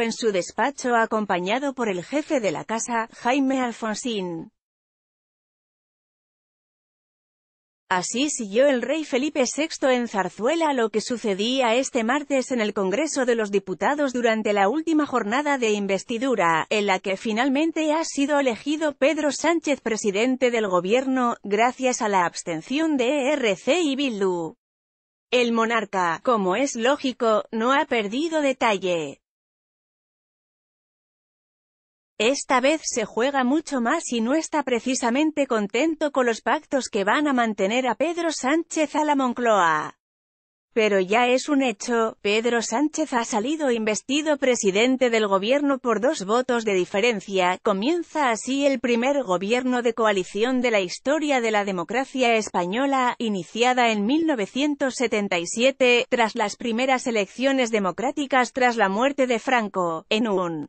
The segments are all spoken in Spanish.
en su despacho acompañado por el jefe de la casa, Jaime Alfonsín. Así siguió el rey Felipe VI en Zarzuela lo que sucedía este martes en el Congreso de los Diputados durante la última jornada de investidura, en la que finalmente ha sido elegido Pedro Sánchez presidente del gobierno, gracias a la abstención de ERC y Bildu. El monarca, como es lógico, no ha perdido detalle. Esta vez se juega mucho más y no está precisamente contento con los pactos que van a mantener a Pedro Sánchez a la Moncloa. Pero ya es un hecho, Pedro Sánchez ha salido investido presidente del gobierno por dos votos de diferencia, comienza así el primer gobierno de coalición de la historia de la democracia española, iniciada en 1977, tras las primeras elecciones democráticas tras la muerte de Franco, en un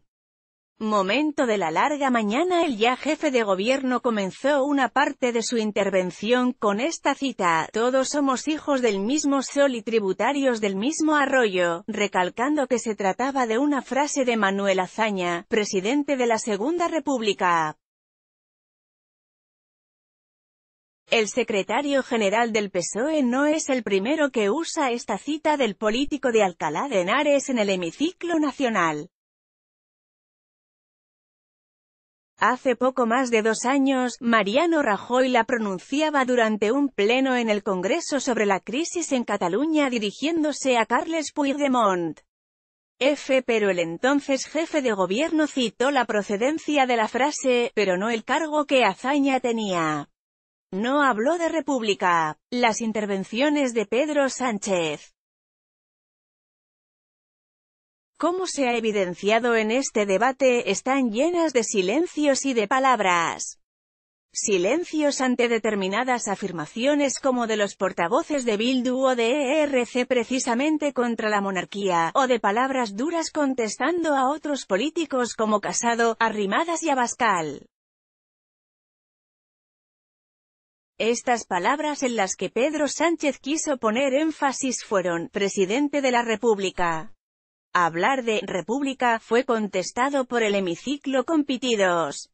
Momento de la larga mañana el ya jefe de gobierno comenzó una parte de su intervención con esta cita, todos somos hijos del mismo sol y tributarios del mismo arroyo, recalcando que se trataba de una frase de Manuel Azaña, presidente de la Segunda República. El secretario general del PSOE no es el primero que usa esta cita del político de Alcalá de Henares en el hemiciclo nacional. Hace poco más de dos años, Mariano Rajoy la pronunciaba durante un pleno en el Congreso sobre la crisis en Cataluña dirigiéndose a Carles Puigdemont. F. Pero el entonces jefe de gobierno citó la procedencia de la frase, pero no el cargo que Azaña tenía. No habló de república. Las intervenciones de Pedro Sánchez Como se ha evidenciado en este debate, están llenas de silencios y de palabras. Silencios ante determinadas afirmaciones como de los portavoces de Bildu o de ERC precisamente contra la monarquía, o de palabras duras contestando a otros políticos como Casado, Arrimadas y Abascal. Estas palabras en las que Pedro Sánchez quiso poner énfasis fueron, presidente de la República. Hablar de «república» fue contestado por el hemiciclo compitidos.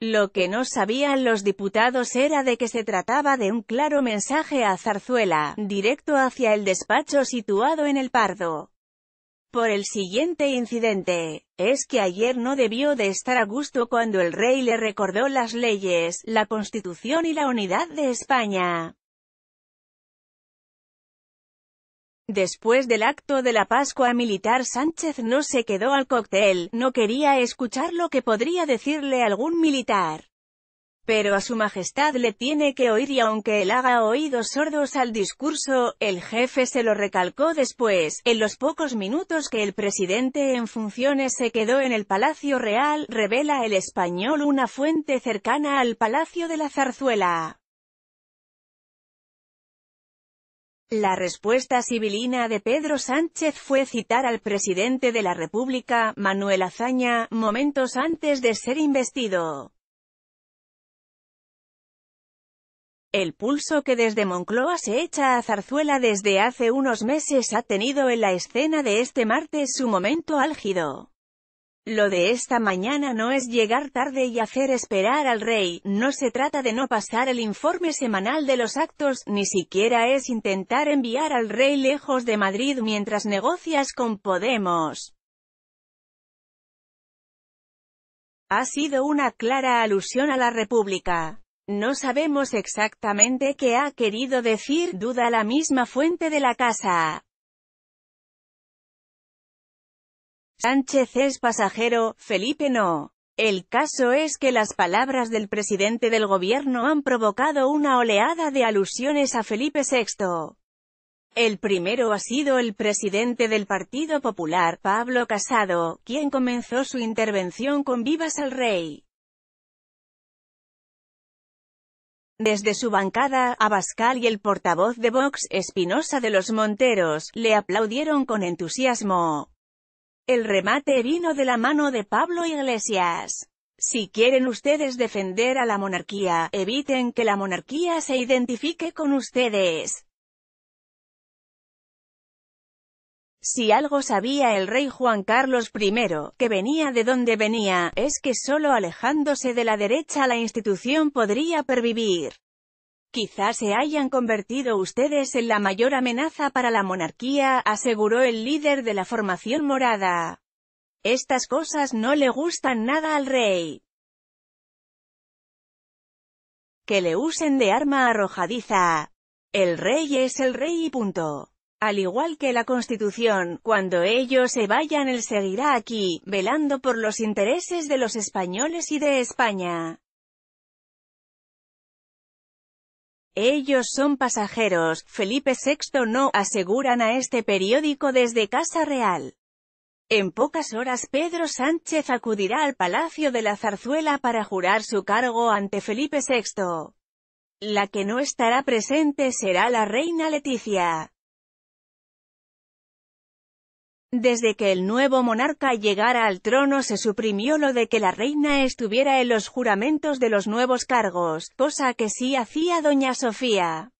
Lo que no sabían los diputados era de que se trataba de un claro mensaje a Zarzuela, directo hacia el despacho situado en el Pardo. Por el siguiente incidente, es que ayer no debió de estar a gusto cuando el rey le recordó las leyes, la constitución y la unidad de España. Después del acto de la Pascua militar Sánchez no se quedó al cóctel, no quería escuchar lo que podría decirle algún militar. Pero a su majestad le tiene que oír y aunque él haga oídos sordos al discurso, el jefe se lo recalcó después, en los pocos minutos que el presidente en funciones se quedó en el Palacio Real, revela el español una fuente cercana al Palacio de la Zarzuela. La respuesta civilina de Pedro Sánchez fue citar al presidente de la República, Manuel Azaña, momentos antes de ser investido. El pulso que desde Moncloa se echa a Zarzuela desde hace unos meses ha tenido en la escena de este martes su momento álgido. Lo de esta mañana no es llegar tarde y hacer esperar al rey, no se trata de no pasar el informe semanal de los actos, ni siquiera es intentar enviar al rey lejos de Madrid mientras negocias con Podemos. Ha sido una clara alusión a la República. No sabemos exactamente qué ha querido decir, duda la misma fuente de la casa. Sánchez es pasajero, Felipe no. El caso es que las palabras del presidente del gobierno han provocado una oleada de alusiones a Felipe VI. El primero ha sido el presidente del Partido Popular, Pablo Casado, quien comenzó su intervención con Vivas al Rey. Desde su bancada, Abascal y el portavoz de Vox, Espinosa de los Monteros, le aplaudieron con entusiasmo. El remate vino de la mano de Pablo Iglesias. Si quieren ustedes defender a la monarquía, eviten que la monarquía se identifique con ustedes. Si algo sabía el rey Juan Carlos I, que venía de donde venía, es que solo alejándose de la derecha la institución podría pervivir. Quizás se hayan convertido ustedes en la mayor amenaza para la monarquía, aseguró el líder de la formación morada. Estas cosas no le gustan nada al rey. Que le usen de arma arrojadiza. El rey es el rey y punto. Al igual que la Constitución, cuando ellos se vayan él seguirá aquí, velando por los intereses de los españoles y de España. Ellos son pasajeros, Felipe VI no, aseguran a este periódico desde Casa Real. En pocas horas Pedro Sánchez acudirá al Palacio de la Zarzuela para jurar su cargo ante Felipe VI. La que no estará presente será la reina Leticia. Desde que el nuevo monarca llegara al trono se suprimió lo de que la reina estuviera en los juramentos de los nuevos cargos, cosa que sí hacía doña Sofía.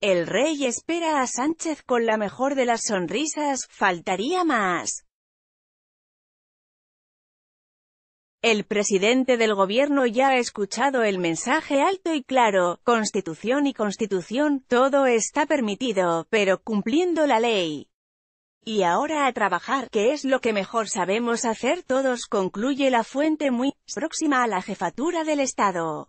El rey espera a Sánchez con la mejor de las sonrisas, faltaría más. El presidente del gobierno ya ha escuchado el mensaje alto y claro, constitución y constitución, todo está permitido, pero cumpliendo la ley. Y ahora a trabajar, que es lo que mejor sabemos hacer todos, concluye la fuente muy próxima a la jefatura del Estado.